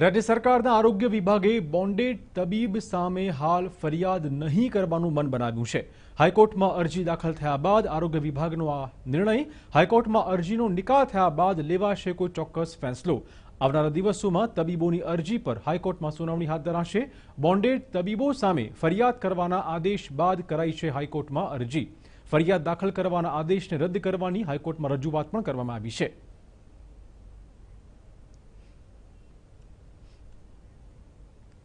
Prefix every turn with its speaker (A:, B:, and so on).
A: રાજ્ય સરકારના આરોગ્ય વિભાગે બોન્ડેડ તબીબ સામે હાલ ફરિયાદ નહી કરવાનો મન બનાવ્યું છે હાઈકોર્ટમાં અરજી દાખલ થયા બાદ આરોગ્ય વિભાગનો આ નિર્ણય હાઈકોર્ટમાં અરજીનો નિકાત થયા બાદ લેવાશેકો ચોક્કસ ફેસલો આવનારા દિવસોમાં તબીબોની અરજી પર હાઈકોર્ટમાં સુનાવણી હાથ ધરાશે બોન્ડેડ તબીબો સામે ફરિયાદ કરવાના આદેશ બાદ કરાઈ છે હાઈકોર્ટમાં અરજી ફરિયાદ દાખલ કરવાના આદેશને રદ કરવાની હાઈકોર્ટમાં રજૂઆત પણ કરવામાં આવી છે